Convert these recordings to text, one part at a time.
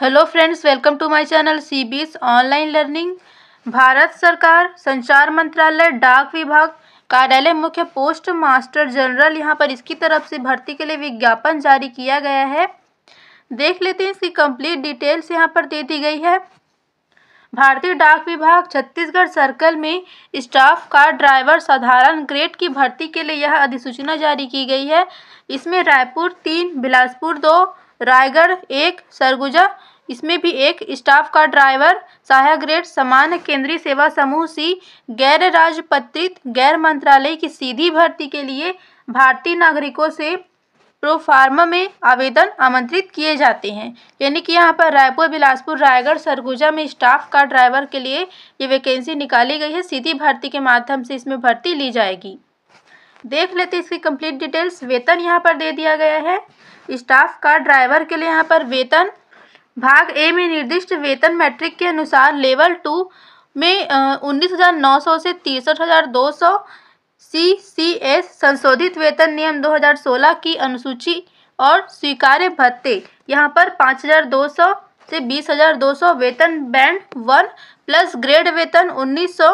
hello friends welcome to my channel C B online learning Bharat सरकार संचार मंत्रालय डाक विभाग कार्यालय मुख्य पोस्ट मास्टर जनरल यहां पर इसकी तरफ से भर्ती के लिए विज्ञापन जारी किया गया है देख लेते हैं इसकी कंप्लीट डिटेल्स यहां पर दे दी गई है भारतीय डाक विभाग छत्तीसगढ़ सर्कल में स्टाफ कार ड्राइवर साधारण ग्रेड की भर्ती के लिए यह अधिसूचना जारी की गई है इसमें रायपुर तीन बिलासपुर दो रायगढ़ एक सरगुजा इसमें भी एक स्टाफ का ड्राइवर सहायक ग्रेड समान केंद्रीय सेवा समूह सी गैर राजपत्रित गैर मंत्रालय की सीधी भर्ती के लिए भारतीय नागरिकों से प्रोफार्मा में आवेदन आमंत्रित किए जाते हैं यानी कि यहाँ पर रायपुर बिलासपुर रायगढ़ सरगुजा में स्टाफ का ड्राइवर के लिए ये वैकेंसी निकाली गई है सीधी भर्ती के माध्यम से इसमें भर्ती ली जाएगी देख लेते इसकी कंप्लीट डिटेल्स वेतन यहाँ पर दे दिया गया है स्टाफ का ड्राइवर के लिए यहाँ पर वेतन भाग ए में निर्दिष्ट वेतन मैट्रिक के अनुसार लेवल टू में उन्नीस हज़ार नौ सौ से तिरसठ हज़ार दो सौ सी सी एस संशोधित वेतन नियम 2016 की अनुसूची और स्वीकार्य भत्ते यहाँ पर 5,200 से 20,200 वेतन बैंड वन प्लस ग्रेड वेतन 1900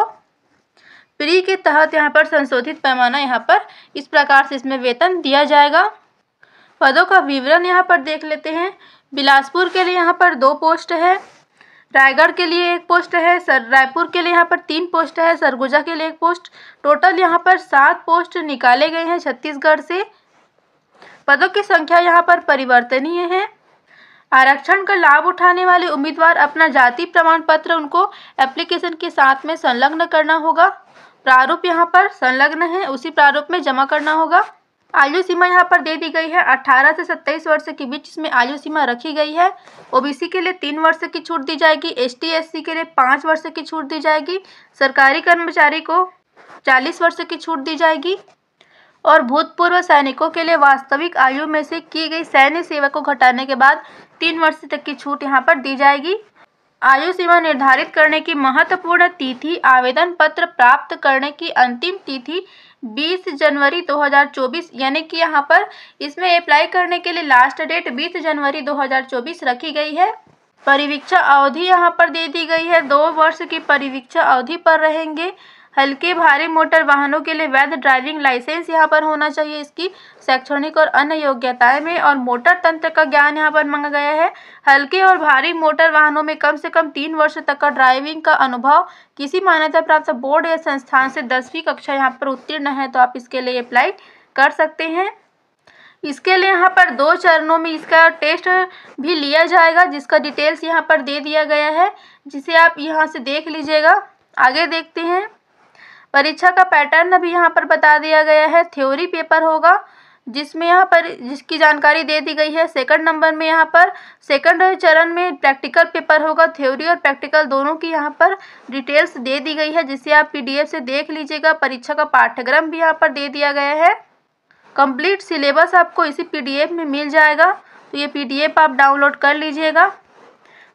प्री के तहत यहाँ पर संशोधित पैमाना यहाँ पर इस प्रकार से इसमें वेतन दिया जाएगा पदों का विवरण यहाँ पर देख लेते हैं बिलासपुर के लिए यहाँ पर दो पोस्ट है रायगढ़ के लिए एक पोस्ट है सर रायपुर के लिए यहाँ पर तीन पोस्ट है सरगुजा के लिए एक पोस्ट टोटल यहाँ पर सात पोस्ट निकाले गए हैं छत्तीसगढ़ से पदों की संख्या यहाँ पर परिवर्तनीय है आरक्षण का लाभ उठाने वाले उम्मीदवार अपना जाति प्रमाण पत्र उनको एप्लीकेशन के साथ में संलग्न करना होगा प्रारूप यहाँ पर संलग्न है उसी प्रारूप में जमा करना होगा आयु सीमा यहाँ पर दे दी गई है 18 से 27 वर्ष के बीच इसमें आयु सीमा रखी गई है ओबीसी के लिए तीन वर्ष की छूट दी जाएगी एस एससी के लिए पाँच वर्ष की छूट दी जाएगी सरकारी कर्मचारी को 40 वर्ष की छूट दी जाएगी और भूतपूर्व सैनिकों के लिए वास्तविक आयु में से की गई सैन्य सेवा को घटाने के बाद तीन वर्ष तक की छूट यहाँ पर दी जाएगी आयु सीमा निर्धारित करने की महत्वपूर्ण तिथि आवेदन पत्र प्राप्त करने की अंतिम तिथि बीस जनवरी 2024 यानी कि यहाँ पर इसमें अप्लाई करने के लिए लास्ट डेट बीस जनवरी 2024 रखी गई है परिवीक्षा अवधि यहाँ पर दे दी गई है दो वर्ष की परिवीक्षा अवधि पर रहेंगे हल्के भारी मोटर वाहनों के लिए वैध ड्राइविंग लाइसेंस यहाँ पर होना चाहिए इसकी शैक्षणिक और अन्य योग्यताएं में और मोटर तंत्र का ज्ञान यहाँ पर मांगा गया है हल्के और भारी मोटर वाहनों में कम से कम तीन वर्ष तक का ड्राइविंग का अनुभव किसी मान्यता प्राप्त बोर्ड या संस्थान से दसवीं कक्षा यहाँ पर उत्तीर्ण है तो आप इसके लिए अप्लाई कर सकते हैं इसके लिए यहाँ पर दो चरणों में इसका टेस्ट भी लिया जाएगा जिसका डिटेल्स यहाँ पर दे दिया गया है जिसे आप यहाँ से देख लीजिएगा आगे देखते हैं परीक्षा का पैटर्न अभी यहाँ पर बता दिया गया है थ्योरी पेपर होगा जिसमें यहाँ पर जिसकी जानकारी दे दी गई है सेकंड नंबर में यहाँ पर सेकंड चरण में प्रैक्टिकल पेपर होगा थ्योरी और प्रैक्टिकल दोनों की यहाँ पर डिटेल्स दे दी गई है जिसे आप पीडीएफ से देख लीजिएगा परीक्षा का पाठ्यक्रम भी यहाँ पर दे दिया गया है कंप्लीट सिलेबस आपको इसी पीडीएफ में मिल जाएगा तो ये पी आप डाउनलोड कर लीजिएगा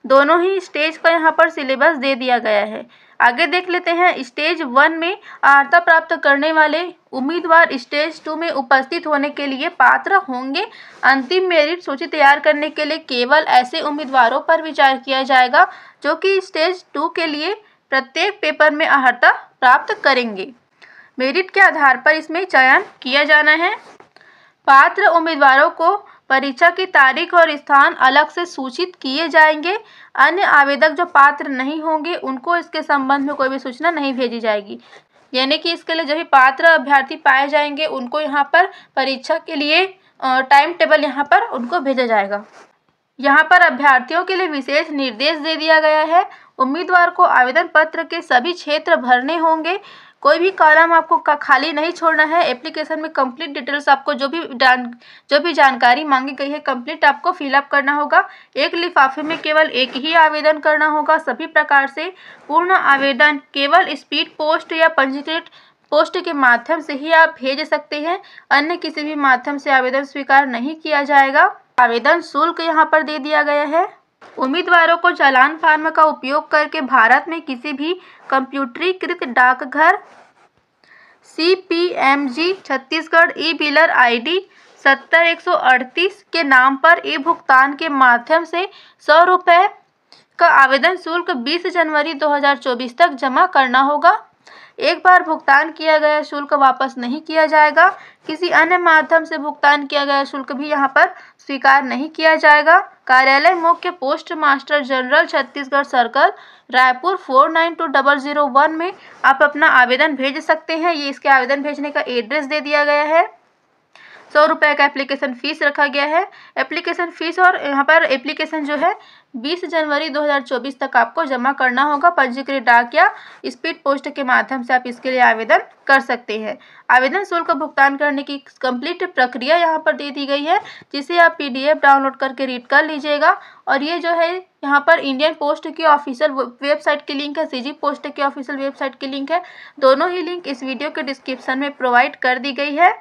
दोनों ही स्टेज का यहाँ पर सिलेबस दे दिया गया है आगे देख लेते हैं स्टेज वन में अर्ता प्राप्त करने वाले उम्मीदवार स्टेज टू में उपस्थित होने के लिए पात्र होंगे अंतिम मेरिट सूची तैयार करने के लिए केवल ऐसे उम्मीदवारों पर विचार किया जाएगा जो कि स्टेज टू के लिए प्रत्येक पेपर में अर्ता प्राप्त करेंगे मेरिट के आधार पर इसमें चयन किया जाना है पात्र उम्मीदवारों को परीक्षा की तारीख और स्थान अलग से सूचित किए जाएंगे अन्य आवेदक जो पात्र नहीं होंगे उनको इसके संबंध में कोई भी सूचना नहीं भेजी जाएगी यानी कि इसके लिए जो भी पात्र अभ्यर्थी पाए जाएंगे उनको यहाँ पर परीक्षा के लिए टाइम टेबल यहाँ पर उनको भेजा जाएगा यहाँ पर अभ्यर्थियों के लिए विशेष निर्देश दे दिया गया है उम्मीदवार को आवेदन पत्र के सभी क्षेत्र भरने होंगे कोई भी कॉलम आपको खाली नहीं छोड़ना है एप्लीकेशन में कंप्लीट डिटेल्स आपको जो भी जो भी जानकारी मांगी गई है कंप्लीट आपको फिलअप करना होगा एक लिफाफे में केवल एक ही आवेदन करना होगा सभी प्रकार से पूर्ण आवेदन केवल स्पीड पोस्ट या पंजीकृत पोस्ट के माध्यम से ही आप भेज सकते हैं अन्य किसी भी माध्यम से आवेदन स्वीकार नहीं किया जाएगा आवेदन शुल्क यहाँ पर दे दिया गया है उम्मीदवारों को चालान फार्म का उपयोग करके भारत में किसी भी कंप्यूटरीकृत डाकघर C P M G Chhattisgarh E biller I D सत्तर एक सौ अड़तीस के नाम पर ई भुगतान के माध्यम से सौ रुपये का आवेदन शुल्क बीस जनवरी दो हज़ार चौबीस तक जमा करना होगा एक बार भुगतान किया गया शुल्क वापस नहीं किया जाएगा किसी अन्य माध्यम से भुगतान किया गया शुल्क भी यहाँ पर स्वीकार नहीं किया जाएगा कार्यालय मुख्य post master general Chhattisgarh circle Raipur four nine two double zero one में आप अपना आवेदन भेज सकते हैं ये इसके आवेदन भेजने का एड्रेस दे दिया गया है सौ रुपये का एप्लीकेशन फ़ीस रखा गया है एप्लीकेशन फ़ीस और यहाँ पर एप्लीकेशन जो है 20 जनवरी 2024 तक आपको जमा करना होगा पंजीकृत डाक या स्पीड पोस्ट के माध्यम से आप इसके लिए आवेदन कर सकते हैं आवेदन शुल्क भुगतान करने की कंप्लीट प्रक्रिया यहाँ पर दे दी गई है जिसे आप पीडीएफ डाउनलोड करके रीड कर लीजिएगा और ये जो है यहाँ पर इंडियन पोस्ट की ऑफिशियल वेबसाइट की लिंक है सीजी पोस्ट की ऑफिशियल वेबसाइट की लिंक है दोनों ही लिंक इस वीडियो के डिस्क्रिप्शन में प्रोवाइड कर दी गई है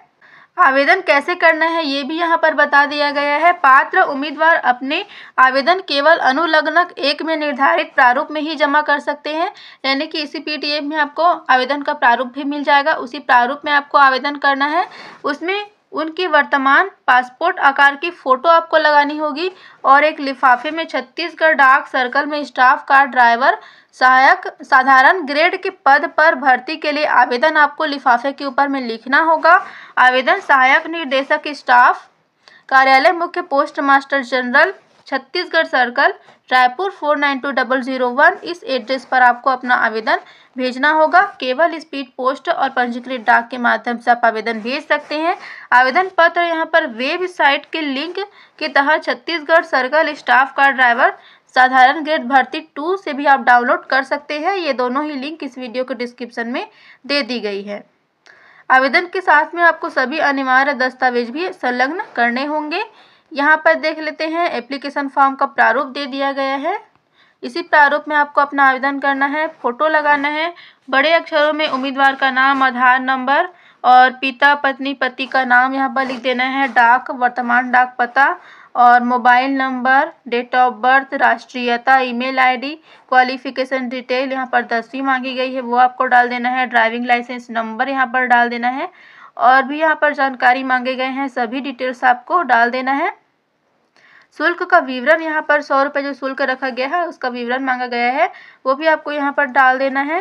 आवेदन कैसे करना है ये भी यहाँ पर बता दिया गया है पात्र उम्मीदवार अपने आवेदन केवल अनुलग्नक एक में निर्धारित प्रारूप में ही जमा कर सकते हैं यानी कि इसी पीटीएफ में आपको आवेदन का प्रारूप भी मिल जाएगा उसी प्रारूप में आपको आवेदन करना है उसमें उनकी वर्तमान पासपोर्ट आकार की फ़ोटो आपको लगानी होगी और एक लिफाफे में छत्तीसगढ़ डाक सर्कल में स्टाफ कार ड्राइवर सहायक साधारण ग्रेड के पद पर भर्ती के लिए आवेदन आपको लिफाफे के ऊपर में लिखना होगा आवेदन सहायक निर्देशक स्टाफ कार्यालय मुख्य post master general Chhattisgarh circle Raipur four nine two double zero one इस एड्रेस पर आपको अपना आवेदन भेजना होगा केवल स्पीड पोस्ट और पंजीकृत डाक के माध्यम से आप आवेदन भेज सकते हैं आवेदन पत्र यहाँ पर वेबसाइट के लिंक के तहत छत्तीसगढ़ सर्कल स्टाफ का ड्राइवर साधारण ग्रेड भर्ती टू से भी आप डाउनलोड कर सकते हैं ये दोनों ही लिंक इस वीडियो के डिस्क्रिप्शन में दे दी गई है आवेदन के साथ में आपको सभी अनिवार्य दस्तावेज भी संलग्न करने होंगे यहाँ पर देख लेते हैं एप्लीकेशन फॉर्म का प्रारूप दे दिया गया है इसी प्रारूप में आपको अपना आवेदन करना है फ़ोटो लगाना है बड़े अक्षरों में उम्मीदवार का नाम आधार नंबर और पिता पत्नी पति का नाम यहाँ पर लिख देना है डाक वर्तमान डाक पता और mobile number date of birth राष्ट्रीयता ईमेल आईडी क्वालिफिकेशन डिटेल यहाँ पर दसवीं मांगी गई है वो आपको डाल देना है ड्राइविंग लाइसेंस नंबर यहाँ पर डाल देना है और भी यहाँ पर जानकारी मांगे गए हैं सभी डिटेल्स आपको डाल देना है शुल्क का विवरण यहाँ पर सौ रुपये जो शुल्क रखा गया है उसका विवरण मांगा गया है वो भी आपको यहाँ पर डाल देना है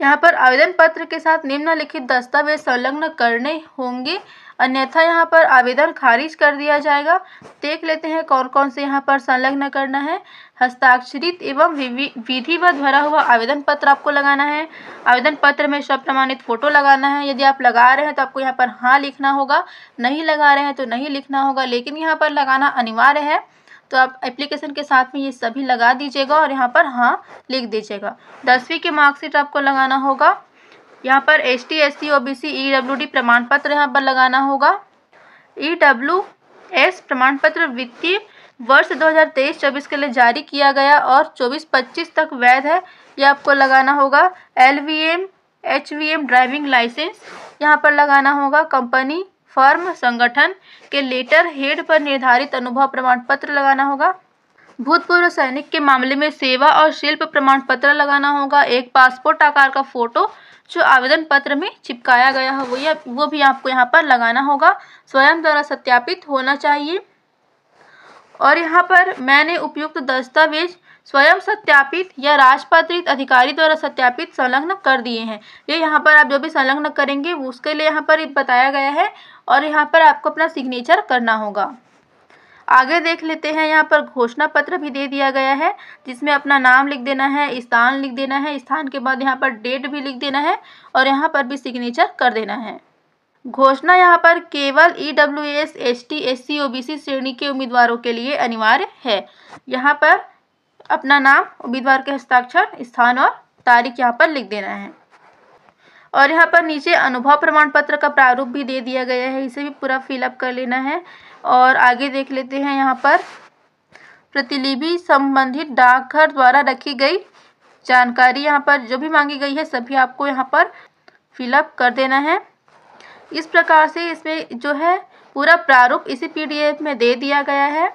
यहाँ पर आवेदन पत्र के साथ निम्नलिखित दस्तावेज संलग्न करने होंगे अन्यथा यहाँ पर आवेदन खारिज कर दिया जाएगा देख लेते हैं कौन कौन से यहाँ पर संलग्न करना है हस्ताक्षरित एवं विधि व भरा हुआ आवेदन पत्र आपको लगाना है आवेदन पत्र में सब प्रमाणित फोटो लगाना है यदि आप लगा रहे हैं तो आपको यहाँ पर हाँ लिखना होगा नहीं लगा रहे हैं तो नहीं लिखना होगा लेकिन यहाँ पर लगाना अनिवार्य है तो आप एप्लीकेशन के साथ में ये सभी लगा दीजिएगा और यहाँ पर हाँ लिख दीजिएगा दसवीं के मार्कशीट आपको लगाना होगा यहाँ पर S T S C O B C E e W D प्रमाण पत्र यहाँ पर लगाना होगा ई e डब्ल्यू एस प्रमाण पत्र वित्तीय वर्ष 2023-24 के लिए जारी किया गया और 24-25 तक वैध है यह आपको लगाना होगा L V M H V M driving licence यहाँ पर लगाना होगा कंपनी फर्म संगठन के लेटर हेड पर निर्धारित अनुभव प्रमाण पत्र लगाना होगा भूतपूर्व सैनिक के मामले में सेवा और शिल्प प्रमाण पत्र लगाना होगा एक पासपोर्ट आकार का फोटो जो आवेदन पत्र में चिपकाया गया है वो या वो भी आपको यहाँ पर लगाना होगा स्वयं द्वारा सत्यापित होना चाहिए और यहाँ पर मैंने उपयुक्त दस्तावेज स्वयं सत्यापित या राजपत्रित अधिकारी द्वारा सत्यापित संलग्न कर दिए हैं ये यहाँ पर आप जो भी संलग्न करेंगे उसके लिए यहाँ पर बताया गया है और यहाँ पर आपको अपना सिग्नेचर करना होगा आगे देख लेते हैं यहाँ पर घोषणा पत्र भी दे दिया गया है जिसमें अपना नाम लिख देना है स्थान लिख देना है स्थान के बाद यहाँ पर डेट भी लिख देना है और यहाँ पर भी सिग्नेचर कर देना है घोषणा यहाँ पर केवल E W S S T S C O B C श्रेणी के उम्मीदवारों के लिए अनिवार्य है यहाँ पर अपना नाम उम्मीदवार के हस्ताक्षर स्थान और तारीख यहाँ पर लिख देना है और यहाँ पर नीचे अनुभव प्रमाण पत्र का प्रारूप भी दे दिया गया है इसे भी पूरा फिलअप कर लेना है और आगे देख लेते हैं यहाँ पर प्रतिलिपि संबंधित डाकघर द्वारा रखी गई जानकारी यहाँ पर जो भी मांगी गई है सभी आपको यहाँ पर फिलअप कर देना है इस प्रकार से इसमें जो है पूरा प्रारूप इसी पीडीएफ में दे दिया गया है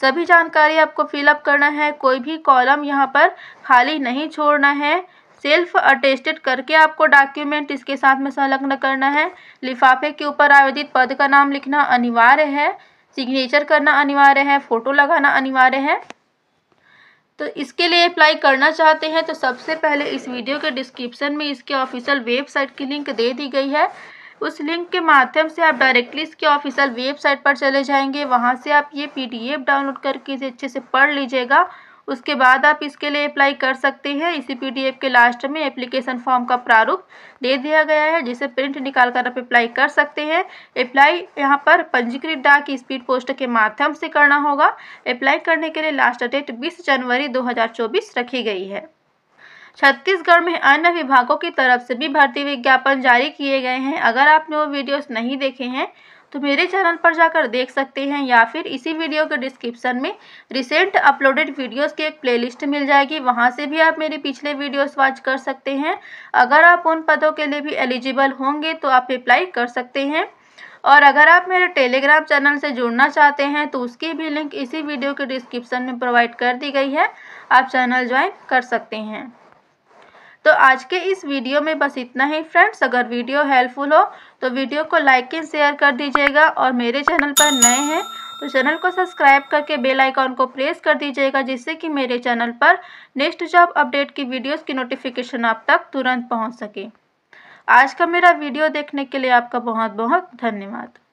सभी जानकारी आपको फिलअप करना है कोई भी कॉलम यहाँ पर खाली नहीं छोड़ना है सेल्फ अटेस्टेड करके आपको डॉक्यूमेंट इसके साथ में संलग्न करना है लिफाफे के ऊपर आवेदित पद का नाम लिखना अनिवार्य है सिग्नेचर करना अनिवार्य है फ़ोटो लगाना अनिवार्य है तो इसके लिए अप्लाई करना चाहते हैं तो सबसे पहले इस वीडियो के डिस्क्रिप्शन में इसके ऑफिशियल वेबसाइट की लिंक दे दी गई है उस लिंक के माध्यम से आप डायरेक्टली इसके ऑफिशियल वेबसाइट पर चले जाएंगे वहाँ से आप ये पीडीएफ डाउनलोड करके इसे अच्छे से पढ़ लीजिएगा उसके बाद आप इसके लिए अप्लाई कर सकते हैं इसी पीडीएफ के लास्ट में एप्लीकेशन फॉर्म का प्रारूप दे दिया गया है जिसे प्रिंट निकाल कर आप अप्लाई कर सकते हैं अप्लाई यहाँ पर पंजीकृत डाक स्पीड पोस्ट के माध्यम से करना होगा अप्लाई करने के लिए लास्ट डेट बीस जनवरी दो रखी गई है छत्तीसगढ़ में अन्य विभागों की तरफ से भी भर्ती विज्ञापन जारी किए गए हैं अगर आपने वो वीडियोस नहीं देखे हैं तो मेरे चैनल पर जाकर देख सकते हैं या फिर इसी वीडियो के डिस्क्रिप्शन में रिसेंट अपलोडेड वीडियोस की एक प्लेलिस्ट मिल जाएगी वहाँ से भी आप मेरे पिछले वीडियोस वॉच कर सकते हैं अगर आप उन पदों के लिए भी एलिजिबल होंगे तो आप अप्लाई कर सकते हैं और अगर आप मेरे टेलीग्राम चैनल से जुड़ना चाहते हैं तो उसकी भी लिंक इसी वीडियो के डिस्क्रिप्शन में प्रोवाइड कर दी गई है आप चैनल ज्वाइन कर सकते हैं आज के इस वीडियो में बस इतना ही फ्रेंड्स अगर वीडियो हेल्पफुल हो तो वीडियो को लाइक एंड शेयर कर दीजिएगा और मेरे चैनल पर नए हैं तो चैनल को सब्सक्राइब करके बेल आइकॉन को प्रेस कर दीजिएगा जिससे कि मेरे चैनल पर नेक्स्ट जॉब अपडेट की वीडियोस की नोटिफिकेशन आप तक तुरंत पहुंच सके आज का मेरा वीडियो देखने के लिए आपका बहुत बहुत धन्यवाद